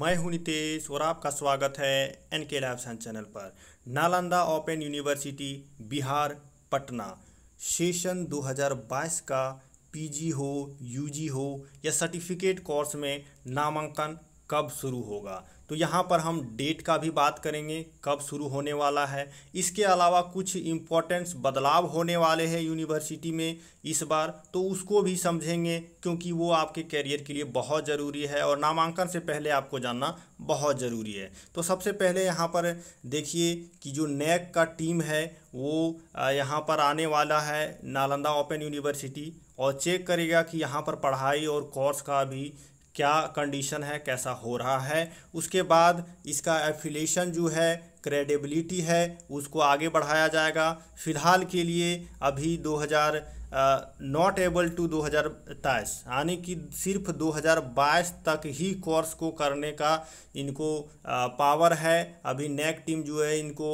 मैं हूं नितेश और आपका स्वागत है एन के लाइफ साइंस चैनल पर Nalanda open university Bihar Patna session 2022 का पीजी हो यूजी हो या सर्टिफिकेट कोर्स में नामांकन कब शुरू होगा तो यहाँ पर हम डेट का भी बात करेंगे कब शुरू होने वाला है इसके अलावा कुछ इम्पोर्टेंस बदलाव होने वाले हैं यूनिवर्सिटी में इस बार तो उसको भी समझेंगे क्योंकि वो आपके कैरियर के लिए बहुत ज़रूरी है और नामांकन से पहले आपको जानना बहुत ज़रूरी है तो सबसे पहले यहाँ पर देखिए कि जो नैक का टीम है वो यहाँ पर आने वाला है नालंदा ओपन यूनिवर्सिटी और चेक करेगा कि यहाँ पर पढ़ाई और कोर्स का भी क्या कंडीशन है कैसा हो रहा है उसके बाद इसका एफिलेशन जो है क्रेडिबिलिटी है उसको आगे बढ़ाया जाएगा फ़िलहाल के लिए अभी 2000 नॉट एबल टू 2023 यानी कि सिर्फ 2022 तक ही कोर्स को करने का इनको पावर है अभी नेक टीम जो है इनको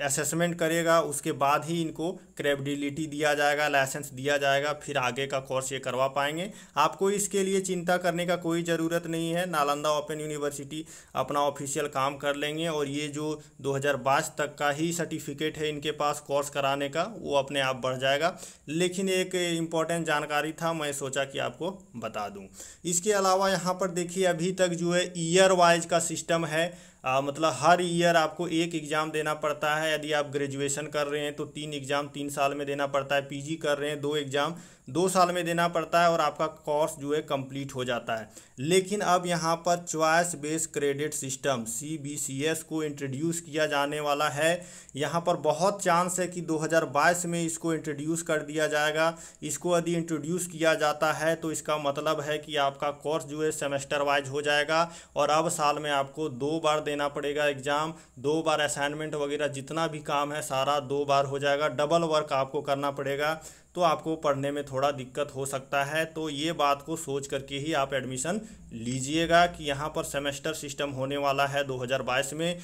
असेसमेंट करेगा उसके बाद ही इनको क्रेडिबिलिटी दिया जाएगा लाइसेंस दिया जाएगा फिर आगे का कोर्स ये करवा पाएंगे आपको इसके लिए चिंता करने का कोई ज़रूरत नहीं है नालंदा ओपन यूनिवर्सिटी अपना ऑफिशियल काम कर लेंगे और ये जो 2022 तक का ही सर्टिफिकेट है इनके पास कोर्स कराने का वो अपने आप बढ़ जाएगा लेकिन एक इम्पॉर्टेंट जानकारी था मैं सोचा कि आपको बता दूँ इसके अलावा यहाँ पर देखिए अभी तक जो है ईयर वाइज का सिस्टम है आ, मतलब हर ईयर आपको एक एग्ज़ाम देना पड़ता है यदि आप ग्रेजुएशन कर रहे हैं तो तीन एग्ज़ाम तीन साल में देना पड़ता है पीजी कर रहे हैं दो एग्ज़ाम दो साल में देना पड़ता है और आपका कोर्स जो है कंप्लीट हो जाता है लेकिन अब यहाँ पर choice based credit system CBCS को इंट्रोड्यूस किया जाने वाला है यहाँ पर बहुत चांस है कि 2022 में इसको इंट्रोड्यूस कर दिया जाएगा इसको यदि इंट्रोड्यूस किया जाता है तो इसका मतलब है कि आपका कोर्स जो है सेमेस्टर वाइज हो जाएगा और अब साल में आपको दो बार देना पड़ेगा एग्ज़ाम दो बार असाइनमेंट वगैरह जितना भी काम है सारा दो बार हो जाएगा डबल वर्क आपको करना पड़ेगा तो आपको पढ़ने में थोड़ा दिक्कत हो सकता है तो ये बात को सोच करके ही आप एडमिशन लीजिएगा कि यहाँ पर सेमेस्टर सिस्टम होने वाला है 2022 में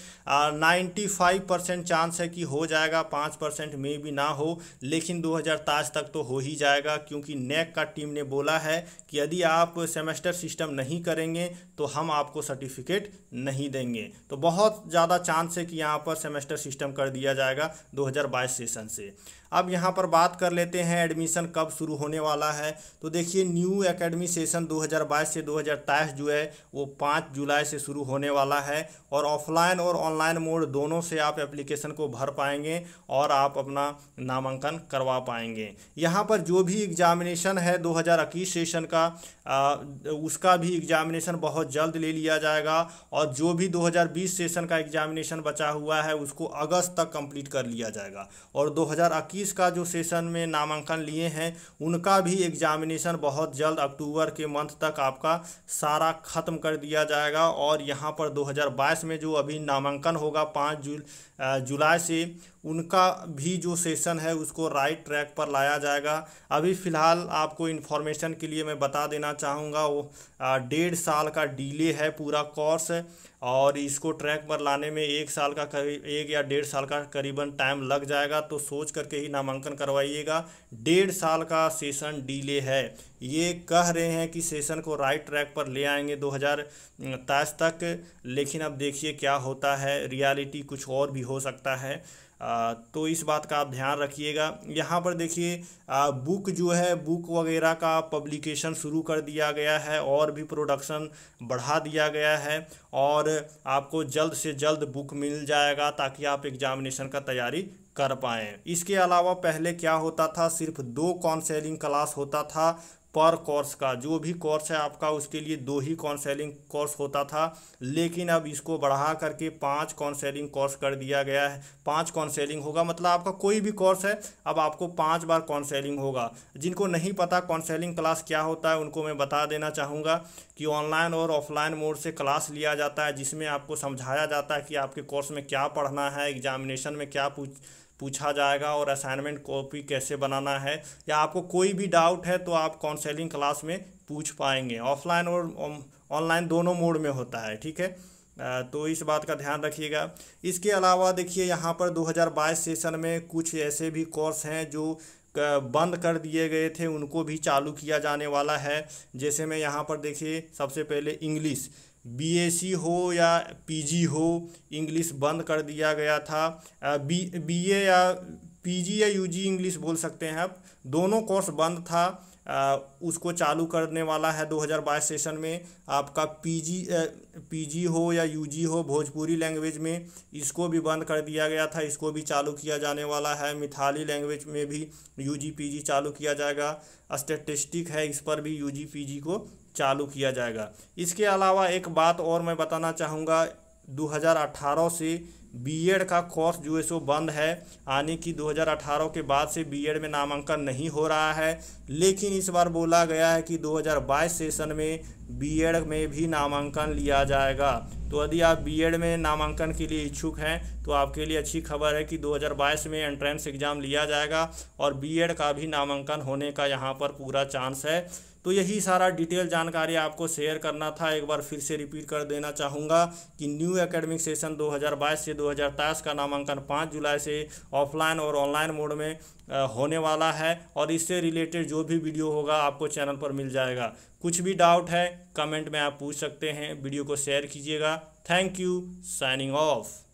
नाइन्टी फाइव परसेंट चांस है कि हो जाएगा पाँच परसेंट में भी ना हो लेकिन 2023 तक तो हो ही जाएगा क्योंकि नेक का टीम ने बोला है कि यदि आप सेमेस्टर सिस्टम नहीं करेंगे तो हम आपको सर्टिफिकेट नहीं देंगे तो बहुत ज़्यादा चांस है कि यहाँ पर सेमेस्टर सिस्टम कर दिया जाएगा 2022 सेशन से अब यहाँ पर बात कर लेते हैं हैं एडमिशन कब शुरू होने वाला है तो देखिए न्यू एकेडमी सेशन 2022 से 2023 जो है वो 5 जुलाई से शुरू होने वाला है और ऑफलाइन और ऑनलाइन मोड दोनों से आप एप्लीकेशन को भर पाएंगे और आप अपना नामांकन करवा पाएंगे यहाँ पर जो भी एग्जामिनेशन है दो सेशन का आ, उसका भी एग्जामिनेशन बहुत जल्द ले लिया जाएगा और जो भी 2020 सेशन का एग्जामिनेशन बचा हुआ है उसको अगस्त तक कंप्लीट कर लिया जाएगा और 2021 का जो सेशन में नामांकन नामांकन लिए हैं उनका भी एग्जामिनेशन बहुत जल्द अक्टूबर के मंथ तक आपका सारा ख़त्म कर दिया जाएगा और यहाँ पर 2022 में जो अभी नामांकन होगा पाँच जुल जुलाई से उनका भी जो सेशन है उसको राइट ट्रैक पर लाया जाएगा अभी फ़िलहाल आपको इन्फॉर्मेशन के लिए मैं बता देना चाहूँगा वो डेढ़ साल का डिले है पूरा कोर्स और इसको ट्रैक पर लाने में एक साल का करीब एक या डेढ़ साल का करीबन टाइम लग जाएगा तो सोच करके ही नामांकन करवाइएगा डेढ़ साल का सेशन डिले है ये कह रहे हैं कि सेशन को राइट ट्रैक पर ले आएंगे दो हज़ार तक लेकिन अब देखिए क्या होता है रियलिटी कुछ और भी हो सकता है आ, तो इस बात का आप ध्यान रखिएगा यहाँ पर देखिए बुक जो है बुक वगैरह का पब्लिकेशन शुरू कर दिया गया है और भी प्रोडक्शन बढ़ा दिया गया है और आपको जल्द से जल्द बुक मिल जाएगा ताकि आप एग्ज़ामिनेशन का तैयारी कर पाएँ इसके अलावा पहले क्या होता था सिर्फ दो काउंसलिंग क्लास होता था पर कोर्स का जो भी कोर्स है आपका उसके लिए दो ही काउंसलिंग कोर्स होता था लेकिन अब इसको बढ़ा करके पांच काउंसलिंग कोर्स कर दिया गया है पांच काउंसलिंग होगा मतलब आपका कोई भी कोर्स है अब आपको पांच बार काउंसलिंग होगा जिनको नहीं पता काउंसलिंग क्लास क्या होता है उनको मैं बता देना चाहूँगा कि ऑनलाइन और ऑफलाइन मोड से क्लास लिया जाता है जिसमें आपको समझाया जाता है कि आपके कोर्स में क्या पढ़ना है एग्जामिनेशन में क्या पूछ पूछा जाएगा और असाइनमेंट कॉपी कैसे बनाना है या आपको कोई भी डाउट है तो आप काउंसलिंग क्लास में पूछ पाएंगे ऑफलाइन और ऑनलाइन दोनों मोड में होता है ठीक है तो इस बात का ध्यान रखिएगा इसके अलावा देखिए यहाँ पर 2022 सेशन में कुछ ऐसे भी कोर्स हैं जो बंद कर दिए गए थे उनको भी चालू किया जाने वाला है जैसे मैं यहाँ पर देखिए सबसे पहले इंग्लिश बीएससी हो या पीजी हो इंग्लिश बंद कर दिया गया था बी बीए या पीजी या यूजी इंग्लिश बोल सकते हैं आप दोनों कोर्स बंद था उसको चालू करने वाला है 2022 सेशन में आपका पीजी पीजी हो या यूजी हो भोजपुरी लैंग्वेज में इसको भी बंद कर दिया गया था इसको भी चालू किया जाने वाला है मिथाली लैंग्वेज में भी यूजी पीजी चालू किया जाएगा स्टेटिस्टिक है इस पर भी यूजी पीजी को चालू किया जाएगा इसके अलावा एक बात और मैं बताना चाहूँगा 2018 से बीएड का कोर्स जो है सो बंद है आने की 2018 के बाद से बीएड में नामांकन नहीं हो रहा है लेकिन इस बार बोला गया है कि 2022 सेशन में बीएड में भी नामांकन लिया जाएगा तो यदि आप बीएड में नामांकन के लिए इच्छुक हैं तो आपके लिए अच्छी खबर है कि 2022 में एंट्रेंस एग्ज़ाम लिया जाएगा और बीएड का भी नामांकन होने का यहाँ पर पूरा चांस है तो यही सारा डिटेल जानकारी आपको शेयर करना था एक बार फिर से रिपीट कर देना चाहूँगा कि न्यू एकेडमिक सेशन 2022 से 2023 का नामांकन 5 जुलाई से ऑफलाइन और ऑनलाइन मोड में होने वाला है और इससे रिलेटेड जो भी वीडियो होगा आपको चैनल पर मिल जाएगा कुछ भी डाउट है कमेंट में आप पूछ सकते हैं वीडियो को शेयर कीजिएगा थैंक यू साइनिंग ऑफ